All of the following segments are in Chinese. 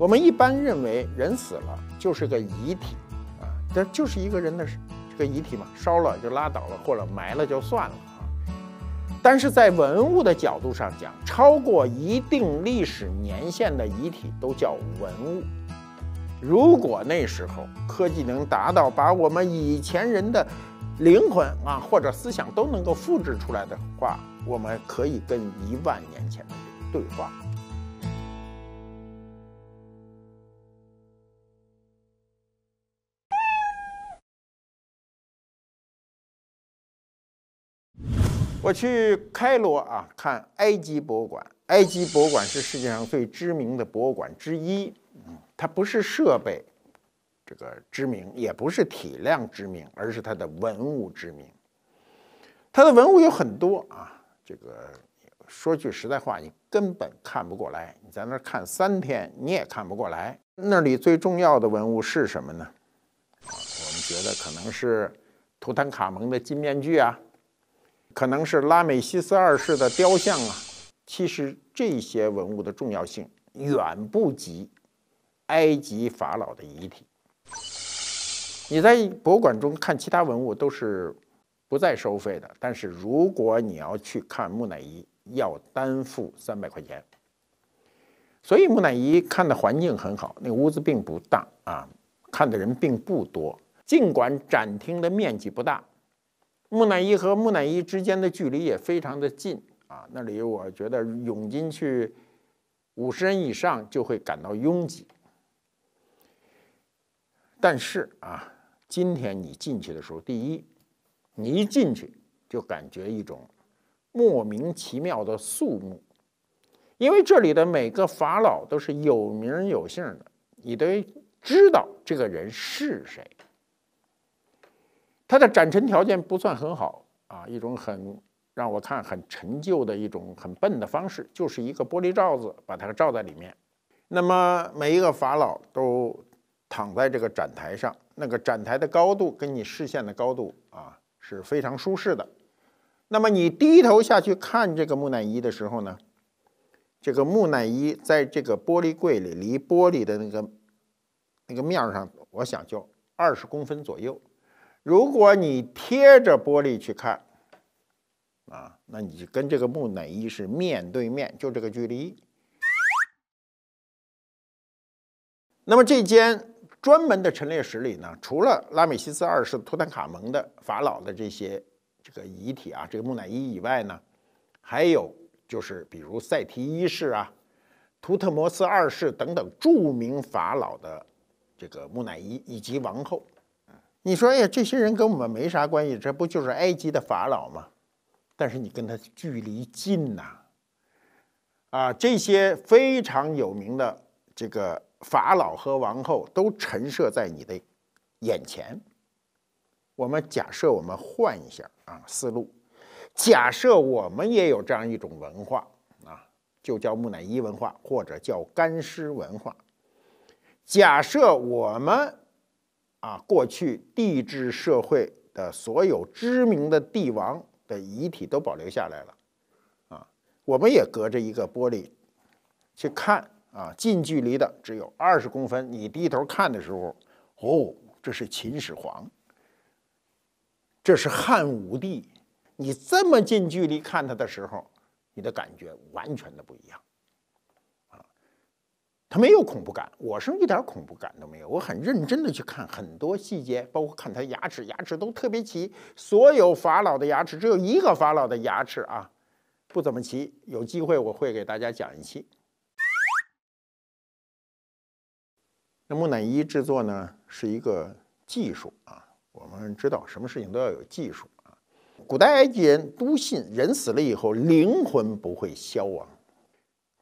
我们一般认为人死了就是个遗体，啊，这就是一个人的这个遗体嘛，烧了就拉倒了，或者埋了就算了啊。但是在文物的角度上讲，超过一定历史年限的遗体都叫文物。如果那时候科技能达到把我们以前人的灵魂啊或者思想都能够复制出来的话，我们可以跟一万年前的人对话。我去开罗啊，看埃及博物馆。埃及博物馆是世界上最知名的博物馆之一。它不是设备这个知名，也不是体量知名，而是它的文物知名。它的文物有很多啊，这个说句实在话，你根本看不过来。你在那儿看三天，你也看不过来。那里最重要的文物是什么呢？我们觉得可能是图坦卡蒙的金面具啊。可能是拉美西斯二世的雕像啊！其实这些文物的重要性远不及埃及法老的遗体。你在博物馆中看其他文物都是不再收费的，但是如果你要去看木乃伊，要单付三百块钱。所以木乃伊看的环境很好，那个屋子并不大啊，看的人并不多。尽管展厅的面积不大。木乃伊和木乃伊之间的距离也非常的近啊，那里我觉得涌进去五十人以上就会感到拥挤。但是啊，今天你进去的时候，第一，你一进去就感觉一种莫名其妙的肃穆，因为这里的每个法老都是有名有姓的，你都知道这个人是谁。它的展陈条件不算很好啊，一种很让我看很陈旧的一种很笨的方式，就是一个玻璃罩子把它罩在里面。那么每一个法老都躺在这个展台上，那个展台的高度跟你视线的高度啊是非常舒适的。那么你低头下去看这个木乃伊的时候呢，这个木乃伊在这个玻璃柜里离玻璃的那个那个面儿上，我想就二十公分左右。如果你贴着玻璃去看，啊，那你跟这个木乃伊是面对面，就这个距离。那么这间专门的陈列室里呢，除了拉美西斯二世、图坦卡蒙的法老的这些这个遗体啊，这个木乃伊以外呢，还有就是比如塞提一世啊、图特摩斯二世等等著名法老的这个木乃伊以及王后。你说：“哎呀，这些人跟我们没啥关系，这不就是埃及的法老吗？”但是你跟他距离近呐，啊，这些非常有名的这个法老和王后都陈设在你的眼前。我们假设我们换一下啊思路，假设我们也有这样一种文化啊，就叫木乃伊文化或者叫干尸文化。假设我们。啊，过去帝制社会的所有知名的帝王的遗体都保留下来了，啊，我们也隔着一个玻璃去看啊，近距离的只有二十公分，你低头看的时候，哦，这是秦始皇，这是汉武帝，你这么近距离看他的时候，你的感觉完全的不一样。他没有恐怖感，我是一点恐怖感都没有。我很认真的去看很多细节，包括看他牙齿，牙齿都特别齐。所有法老的牙齿只有一个法老的牙齿啊，不怎么齐。有机会我会给大家讲一期。那木乃伊制作呢，是一个技术啊。我们知道，什么事情都要有技术啊。古代埃及人都信，人死了以后灵魂不会消亡。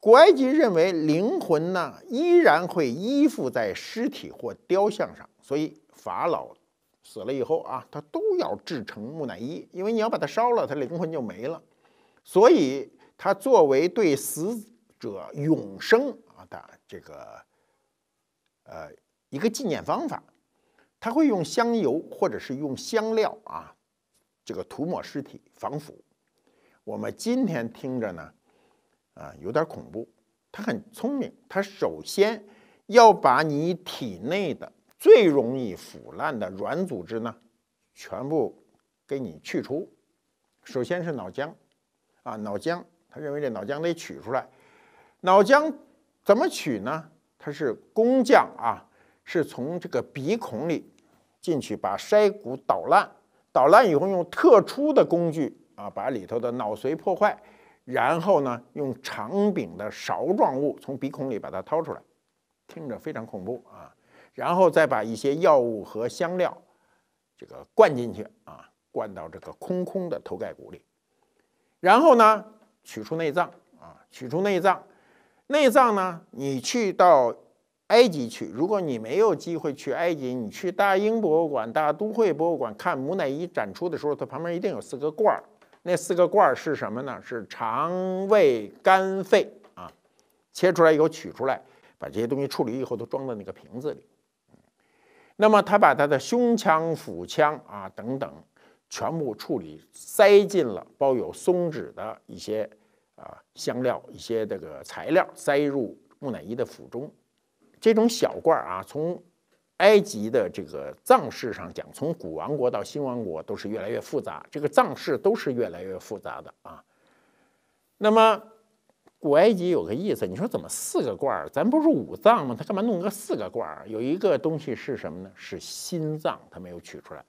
古埃及认为灵魂呢依然会依附在尸体或雕像上，所以法老死了以后啊，他都要制成木乃伊，因为你要把它烧了，他灵魂就没了。所以他作为对死者永生啊的这个呃一个纪念方法，他会用香油或者是用香料啊这个涂抹尸体防腐。我们今天听着呢。啊，有点恐怖。他很聪明，他首先要把你体内的最容易腐烂的软组织呢，全部给你去除。首先是脑浆，啊，脑浆，他认为这脑浆得取出来。脑浆怎么取呢？他是工匠啊，是从这个鼻孔里进去，把筛骨捣烂，捣烂以后用特殊的工具啊，把里头的脑髓破坏。然后呢，用长柄的勺状物从鼻孔里把它掏出来，听着非常恐怖啊！然后再把一些药物和香料，这个灌进去啊，灌到这个空空的头盖骨里。然后呢，取出内脏啊，取出内脏。内脏呢，你去到埃及去，如果你没有机会去埃及，你去大英博物馆、大都会博物馆看木乃伊展出的时候，它旁边一定有四个罐儿。那四个罐儿是什么呢？是肠胃、肝、肺啊，切出来以后取出来，把这些东西处理以后都装到那个瓶子里。那么他把他的胸腔、腹腔啊等等全部处理，塞进了包有松脂的一些啊香料、一些这个材料，塞入木乃伊的腹中。这种小罐儿啊，从埃及的这个葬式上讲，从古王国到新王国都是越来越复杂，这个葬式都是越来越复杂的啊。那么古埃及有个意思，你说怎么四个罐儿？咱不是五脏吗？他干嘛弄个四个罐儿？有一个东西是什么呢？是心脏，他没有取出来。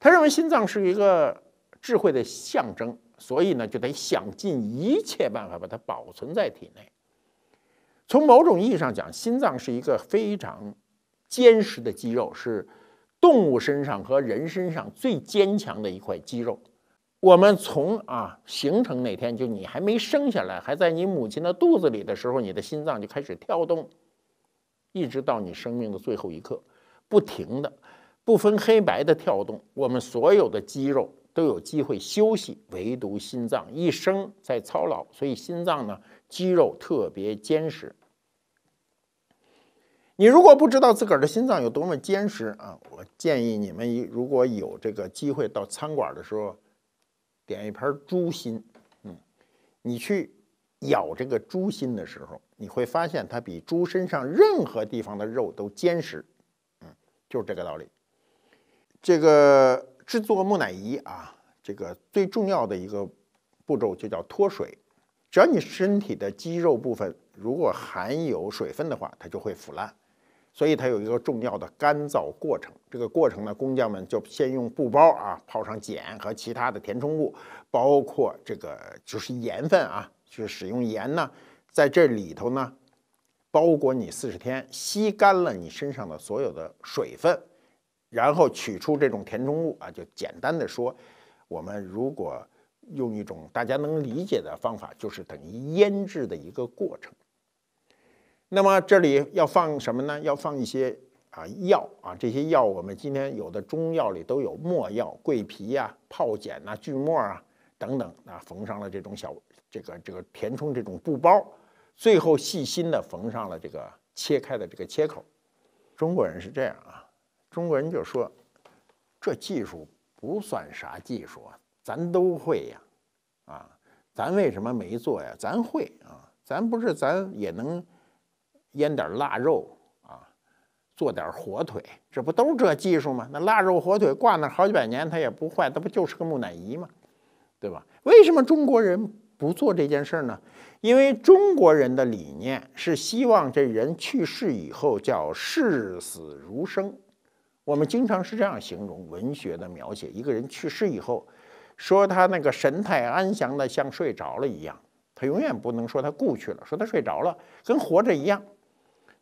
他认为心脏是一个智慧的象征，所以呢就得想尽一切办法把它保存在体内。从某种意义上讲，心脏是一个非常。坚实的肌肉是动物身上和人身上最坚强的一块肌肉。我们从啊形成那天就，你还没生下来，还在你母亲的肚子里的时候，你的心脏就开始跳动，一直到你生命的最后一刻，不停的、不分黑白的跳动。我们所有的肌肉都有机会休息，唯独心脏一生在操劳，所以心脏呢，肌肉特别坚实。你如果不知道自个儿的心脏有多么坚实啊，我建议你们如果有这个机会到餐馆的时候，点一盘猪心，嗯，你去咬这个猪心的时候，你会发现它比猪身上任何地方的肉都坚实，嗯，就是这个道理。这个制作木乃伊啊，这个最重要的一个步骤就叫脱水。只要你身体的肌肉部分如果含有水分的话，它就会腐烂。所以它有一个重要的干燥过程，这个过程呢，工匠们就先用布包啊，泡上碱和其他的填充物，包括这个就是盐分啊，就使用盐呢，在这里头呢，包裹你四十天，吸干了你身上的所有的水分，然后取出这种填充物啊，就简单的说，我们如果用一种大家能理解的方法，就是等于腌制的一个过程。那么这里要放什么呢？要放一些啊药啊，这些药我们今天有的中药里都有墨药、桂皮啊、泡碱呐、锯末啊等等啊，缝上了这种小这个这个填充这种布包，最后细心的缝上了这个切开的这个切口。中国人是这样啊，中国人就说这技术不算啥技术啊，咱都会呀，啊，咱为什么没做呀？咱会啊，咱不是咱也能。腌点腊肉啊，做点火腿，这不都是这技术吗？那腊肉火腿挂那好几百年，它也不坏，它不就是个木乃伊吗？对吧？为什么中国人不做这件事儿呢？因为中国人的理念是希望这人去世以后叫视死如生。我们经常是这样形容文学的描写：一个人去世以后，说他那个神态安详的像睡着了一样，他永远不能说他故去了，说他睡着了，跟活着一样。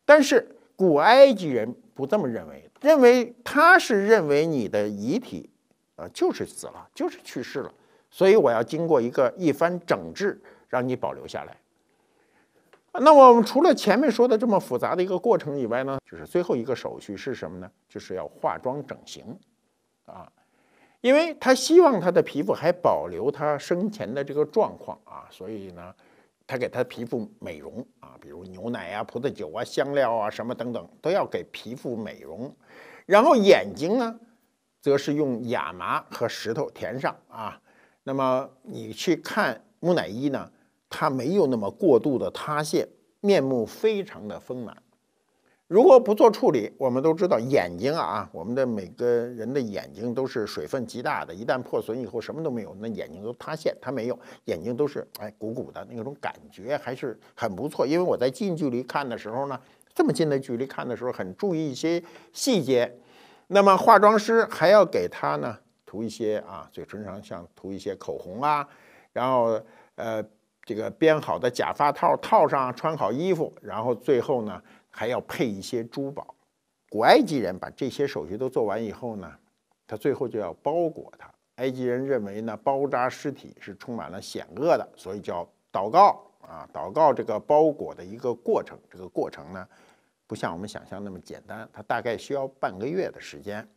但是古埃及人不这么认为，认为他是认为你的遗体，啊，就是死了，就是去世了，所以我要经过一个一番整治，让你保留下来。那么我们除了前面说的这么复杂的一个过程以外呢，就是最后一个手续是什么呢？就是要化妆整形，啊，因为他希望他的皮肤还保留他生前的这个状况啊，所以呢。他给他的皮肤美容啊，比如牛奶啊、葡萄酒啊、香料啊什么等等，都要给皮肤美容。然后眼睛呢，则是用亚麻和石头填上啊。那么你去看木乃伊呢，它没有那么过度的塌陷，面目非常的丰满。如果不做处理，我们都知道眼睛啊，我们的每个人的眼睛都是水分极大的。一旦破损以后，什么都没有，那眼睛都塌陷。它没有眼睛，都是哎鼓鼓的那种感觉，还是很不错。因为我在近距离看的时候呢，这么近的距离看的时候，很注意一些细节。那么化妆师还要给他呢涂一些啊，嘴唇上像涂一些口红啊，然后呃这个编好的假发套套上，穿好衣服，然后最后呢。还要配一些珠宝。古埃及人把这些手续都做完以后呢，他最后就要包裹它。埃及人认为呢，包扎尸体是充满了险恶的，所以叫祷告啊，祷告这个包裹的一个过程。这个过程呢，不像我们想象那么简单，它大概需要半个月的时间。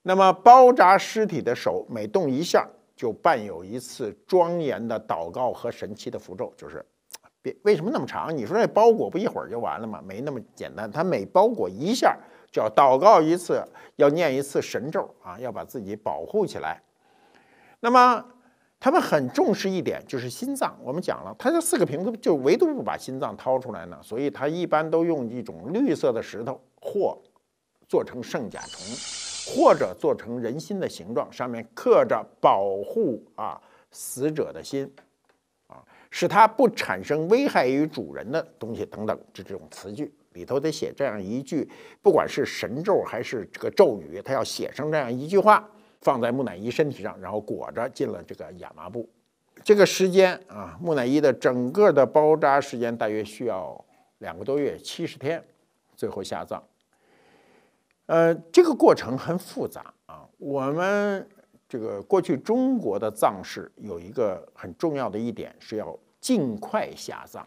那么包扎尸体的手每动一下，就伴有一次庄严的祷告和神奇的符咒，就是。别为什么那么长？你说那包裹不一会儿就完了吗？没那么简单，他每包裹一下就要祷告一次，要念一次神咒啊，要把自己保护起来。那么他们很重视一点就是心脏。我们讲了，他这四个瓶子就唯独不把心脏掏出来呢，所以他一般都用一种绿色的石头或做成圣甲虫，或者做成人心的形状，上面刻着保护啊死者的心。使它不产生危害于主人的东西等等，这这种词句里头得写这样一句，不管是神咒还是这个咒语，他要写成这样一句话，放在木乃伊身体上，然后裹着进了这个亚麻布。这个时间啊，木乃伊的整个的包扎时间大约需要两个多月，七十天，最后下葬。呃，这个过程很复杂啊。我们这个过去中国的葬式有一个很重要的一点是要。尽快下葬。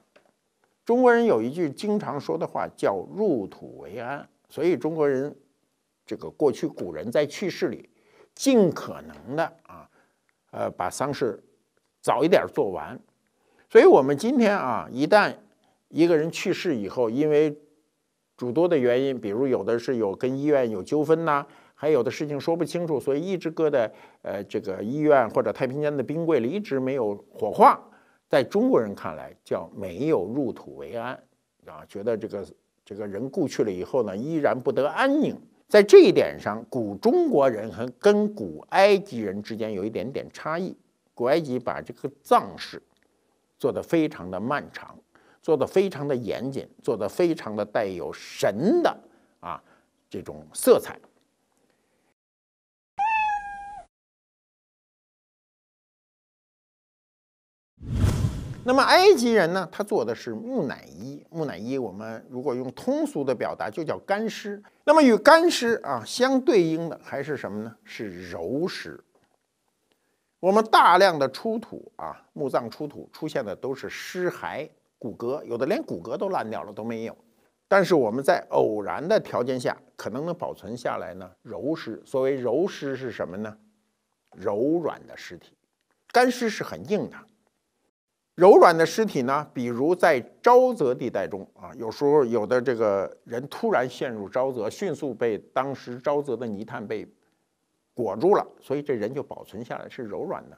中国人有一句经常说的话叫“入土为安”，所以中国人这个过去古人在去世里尽可能的啊，呃，把丧事早一点做完。所以我们今天啊，一旦一个人去世以后，因为诸多的原因，比如有的是有跟医院有纠纷呐，还有的事情说不清楚，所以一直搁在呃这个医院或者太平间的冰柜里，一直没有火化。在中国人看来，叫没有入土为安啊，觉得这个这个人故去了以后呢，依然不得安宁。在这一点上，古中国人和跟古埃及人之间有一点点差异。古埃及把这个葬式做的非常的漫长，做的非常的严谨，做的非常的带有神的啊这种色彩。那么埃及人呢？他做的是木乃伊。木乃伊，我们如果用通俗的表达，就叫干尸。那么与干尸啊相对应的还是什么呢？是柔尸。我们大量的出土啊，墓葬出土出现的都是尸骸、骨骼，有的连骨骼都烂掉了都没有。但是我们在偶然的条件下，可能能保存下来呢。柔尸，所谓柔尸是什么呢？柔软的尸体。干尸是很硬的。柔软的尸体呢，比如在沼泽地带中啊，有时候有的这个人突然陷入沼泽，迅速被当时沼泽的泥炭被裹住了，所以这人就保存下来是柔软的，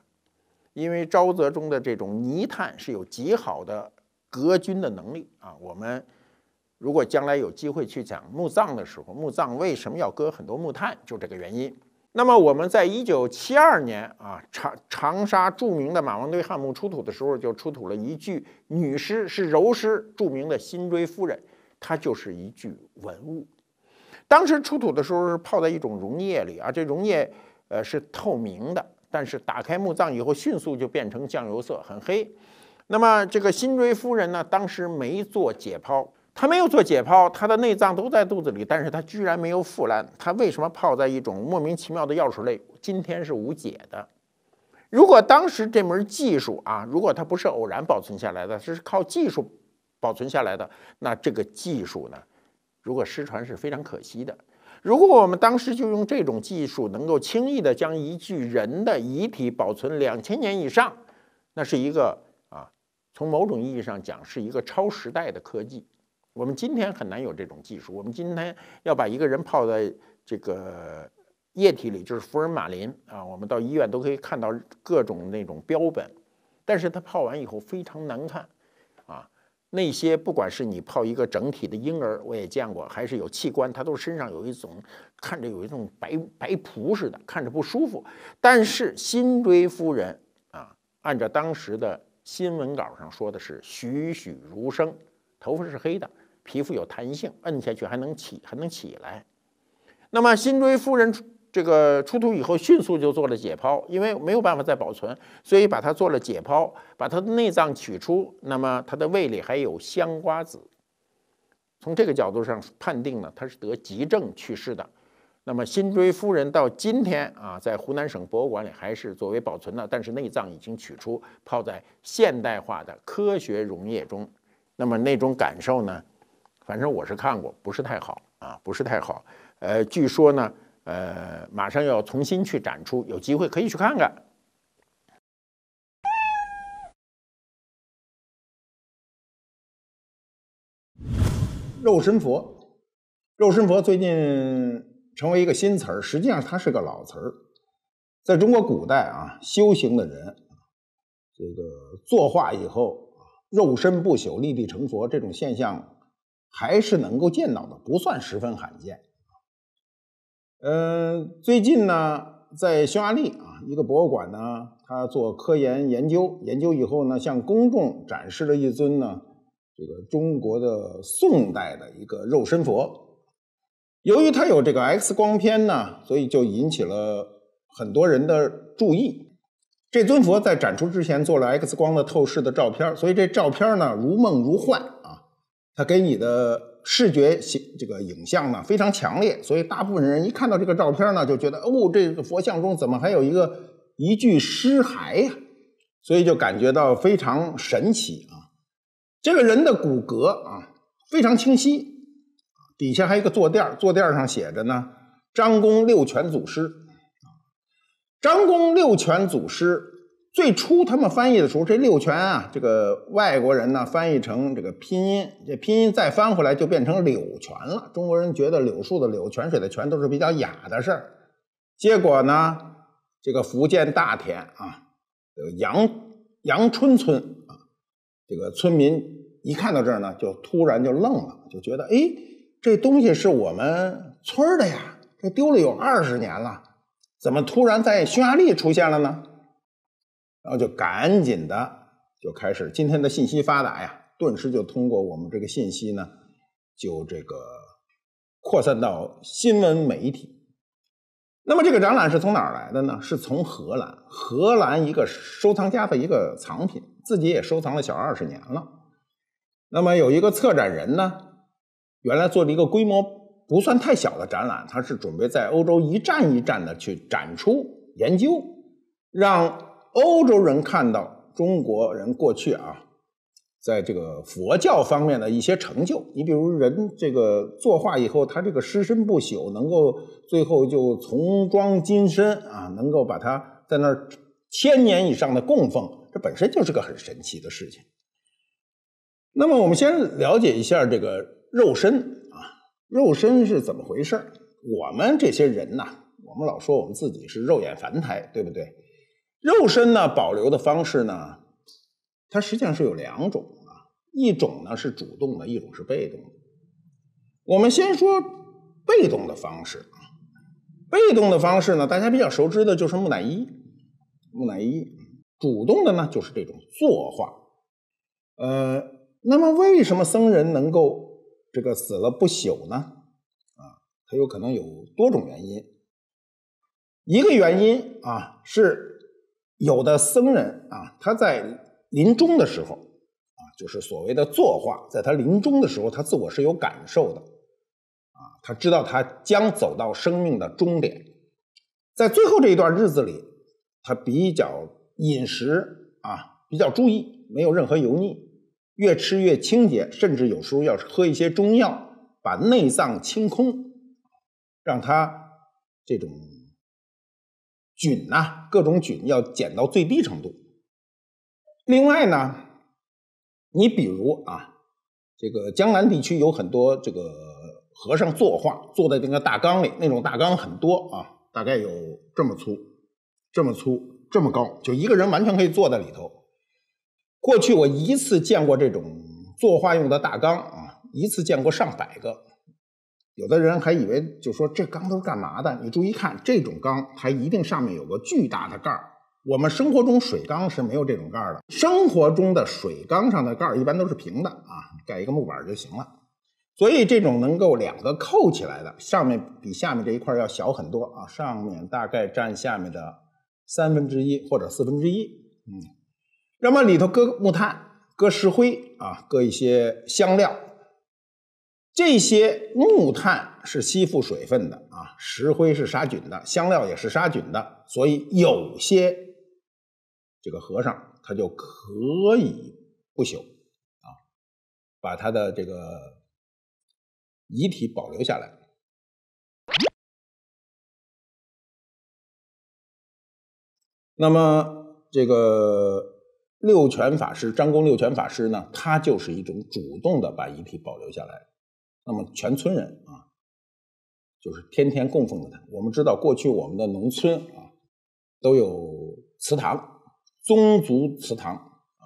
因为沼泽中的这种泥炭是有极好的隔菌的能力啊。我们如果将来有机会去讲墓葬的时候，墓葬为什么要搁很多木炭，就这个原因。那么我们在一九七二年啊，长长沙著名的马王堆汉墓出土的时候，就出土了一具女尸，是柔尸，著名的辛追夫人，她就是一具文物。当时出土的时候是泡在一种溶液里啊，这溶液呃是透明的，但是打开墓葬以后，迅速就变成酱油色，很黑。那么这个辛追夫人呢，当时没做解剖。他没有做解剖，他的内脏都在肚子里，但是他居然没有腐烂。他为什么泡在一种莫名其妙的药水里？今天是无解的。如果当时这门技术啊，如果它不是偶然保存下来的，这是靠技术保存下来的，那这个技术呢？如果失传是非常可惜的。如果我们当时就用这种技术，能够轻易的将一具人的遗体保存两千年以上，那是一个啊，从某种意义上讲是一个超时代的科技。我们今天很难有这种技术。我们今天要把一个人泡在这个液体里，就是福尔马林啊。我们到医院都可以看到各种那种标本，但是他泡完以后非常难看啊。那些不管是你泡一个整体的婴儿，我也见过，还是有器官，他都身上有一种看着有一种白白蒲似的，看着不舒服。但是辛追夫人啊，按照当时的新闻稿上说的是栩栩如生，头发是黑的。皮肤有弹性，摁下去还能起，还能起来。那么辛追夫人这个出土以后，迅速就做了解剖，因为没有办法再保存，所以把它做了解剖，把它的内脏取出。那么它的胃里还有香瓜子，从这个角度上判定呢，它是得急症去世的。那么辛追夫人到今天啊，在湖南省博物馆里还是作为保存的，但是内脏已经取出，泡在现代化的科学溶液中。那么那种感受呢？反正我是看过，不是太好啊，不是太好。呃，据说呢，呃，马上要重新去展出，有机会可以去看看。肉身佛，肉身佛最近成为一个新词儿，实际上它是个老词儿。在中国古代啊，修行的人，这个作化以后，肉身不朽，立地成佛这种现象。还是能够见到的，不算十分罕见。呃，最近呢，在匈牙利啊，一个博物馆呢，他做科研研究，研究以后呢，向公众展示了一尊呢，这个中国的宋代的一个肉身佛。由于它有这个 X 光片呢，所以就引起了很多人的注意。这尊佛在展出之前做了 X 光的透视的照片，所以这照片呢，如梦如幻。它给你的视觉形这个影像呢非常强烈，所以大部分人一看到这个照片呢，就觉得哦，这个佛像中怎么还有一个一具尸骸呀？所以就感觉到非常神奇啊。这个人的骨骼啊非常清晰，底下还有一个坐垫儿，坐垫儿上写着呢：“张公六泉祖师”，张公六泉祖师。最初他们翻译的时候，这六泉啊，这个外国人呢翻译成这个拼音，这拼音再翻回来就变成柳泉了。中国人觉得柳树的柳、泉水的泉都是比较雅的事儿，结果呢，这个福建大田啊，这个杨杨春村啊，这个村民一看到这儿呢，就突然就愣了，就觉得哎，这东西是我们村的呀，这丢了有二十年了，怎么突然在匈牙利出现了呢？然后就赶紧的就开始。今天的信息发达呀，顿时就通过我们这个信息呢，就这个扩散到新闻媒体。那么这个展览是从哪儿来的呢？是从荷兰，荷兰一个收藏家的一个藏品，自己也收藏了小二十年了。那么有一个策展人呢，原来做了一个规模不算太小的展览，他是准备在欧洲一站一站的去展出研究，让。欧洲人看到中国人过去啊，在这个佛教方面的一些成就，你比如人这个作画以后，他这个尸身不朽，能够最后就重装金身啊，能够把它在那儿千年以上的供奉，这本身就是个很神奇的事情。那么我们先了解一下这个肉身啊，肉身是怎么回事？我们这些人呐，我们老说我们自己是肉眼凡胎，对不对？肉身呢，保留的方式呢，它实际上是有两种啊，一种呢是主动的，一种是被动的。我们先说被动的方式啊，被动的方式呢，大家比较熟知的就是木乃伊，木乃伊。主动的呢，就是这种作画。呃，那么为什么僧人能够这个死了不朽呢？啊，它有可能有多种原因。一个原因啊是。有的僧人啊，他在临终的时候啊，就是所谓的作画，在他临终的时候，他自我是有感受的，啊，他知道他将走到生命的终点，在最后这一段日子里，他比较饮食啊，比较注意，没有任何油腻，越吃越清洁，甚至有时候要喝一些中药，把内脏清空，让他这种。菌呐，各种菌要减到最低程度。另外呢，你比如啊，这个江南地区有很多这个和尚作画，坐在那个大缸里，那种大缸很多啊，大概有这么粗、这么粗、这么高，就一个人完全可以坐在里头。过去我一次见过这种作画用的大缸啊，一次见过上百个。有的人还以为就说这缸都是干嘛的？你注意看，这种缸它一定上面有个巨大的盖儿。我们生活中水缸是没有这种盖儿的，生活中的水缸上的盖儿一般都是平的啊，盖一个木板就行了。所以这种能够两个扣起来的，上面比下面这一块要小很多啊，上面大概占下面的三分之一或者四分之一。嗯，那么里头搁木炭、搁石灰啊，搁一些香料。这些木炭是吸附水分的啊，石灰是杀菌的，香料也是杀菌的，所以有些这个和尚他就可以不朽啊，把他的这个遗体保留下来。那么这个六全法师张公六全法师呢，他就是一种主动的把遗体保留下来。那么全村人啊，就是天天供奉着它。我们知道，过去我们的农村啊，都有祠堂，宗族祠堂啊，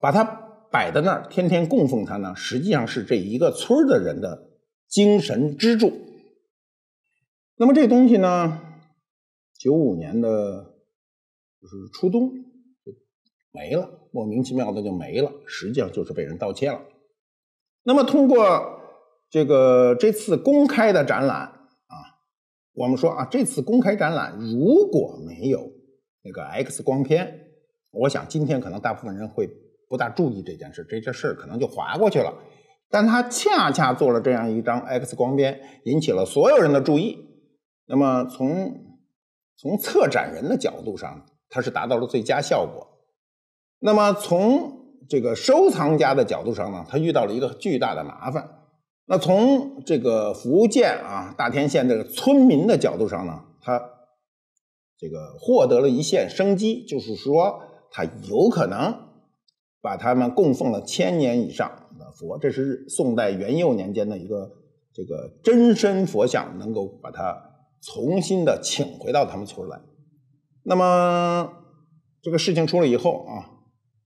把它摆在那儿，天天供奉它呢，实际上是这一个村的人的精神支柱。那么这东西呢，九五年的就是初冬没了，莫名其妙的就没了，实际上就是被人盗窃了。那么通过。这个这次公开的展览啊，我们说啊，这次公开展览如果没有那个 X 光片，我想今天可能大部分人会不大注意这件事，这件事可能就划过去了。但他恰恰做了这样一张 X 光片，引起了所有人的注意。那么从从策展人的角度上，他是达到了最佳效果。那么从这个收藏家的角度上呢，他遇到了一个巨大的麻烦。那从这个福建啊大田县这个村民的角度上呢，他这个获得了一线生机，就是说他有可能把他们供奉了千年以上的佛，这是宋代元佑年间的一个这个真身佛像，能够把它重新的请回到他们村来。那么这个事情出了以后啊，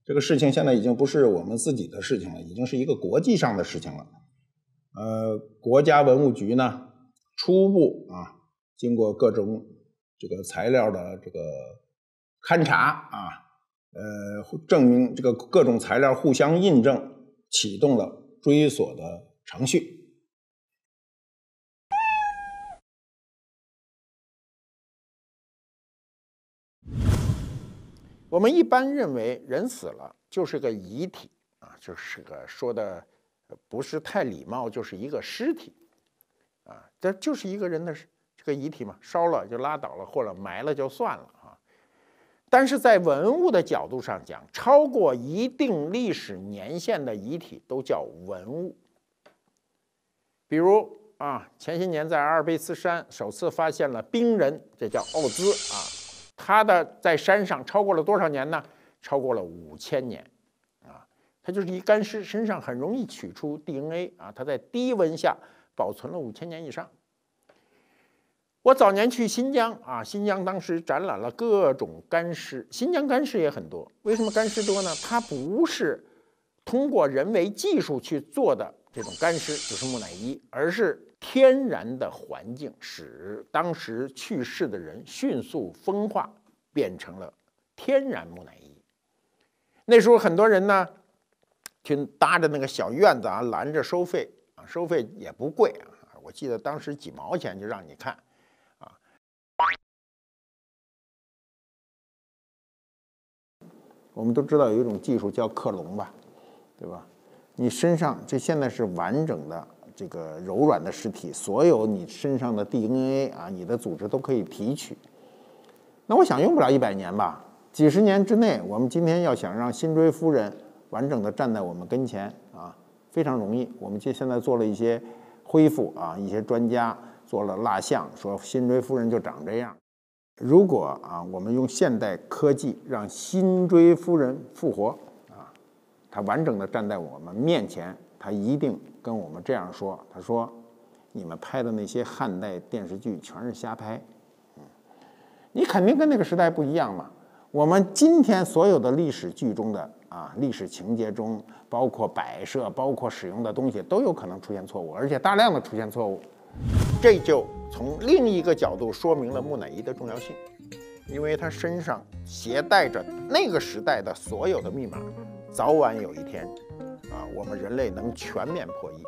这个事情现在已经不是我们自己的事情了，已经是一个国际上的事情了。呃，国家文物局呢，初步啊，经过各种这个材料的这个勘查啊，呃，证明这个各种材料互相印证，启动了追索的程序。我们一般认为，人死了就是个遗体啊，就是个说的。不是太礼貌，就是一个尸体，啊，这就是一个人的这个遗体嘛，烧了就拉倒了，或者埋了就算了啊。但是在文物的角度上讲，超过一定历史年限的遗体都叫文物。比如啊，前些年在阿尔卑斯山首次发现了冰人，这叫奥兹啊，他的在山上超过了多少年呢？超过了五千年。它就是一干尸，身上很容易取出 DNA 啊！它在低温下保存了五千年以上。我早年去新疆啊，新疆当时展览了各种干尸，新疆干尸也很多。为什么干尸多呢？它不是通过人为技术去做的这种干尸，就是木乃伊，而是天然的环境使当时去世的人迅速风化，变成了天然木乃伊。那时候很多人呢。去搭着那个小院子啊，拦着收费啊，收费也不贵啊。我记得当时几毛钱就让你看，啊。我们都知道有一种技术叫克隆吧，对吧？你身上这现在是完整的这个柔软的尸体，所有你身上的 DNA 啊，你的组织都可以提取。那我想用不了一百年吧，几十年之内，我们今天要想让辛追夫人。完整的站在我们跟前啊，非常容易。我们现现在做了一些恢复啊，一些专家做了蜡像，说辛追夫人就长这样。如果啊，我们用现代科技让辛追夫人复活啊，她完整的站在我们面前，她一定跟我们这样说：“她说，你们拍的那些汉代电视剧全是瞎拍，嗯，你肯定跟那个时代不一样嘛。我们今天所有的历史剧中的。”啊，历史情节中包括摆设，包括使用的东西都有可能出现错误，而且大量的出现错误，这就从另一个角度说明了木乃伊的重要性，因为他身上携带着那个时代的所有的密码，早晚有一天，啊，我们人类能全面破译。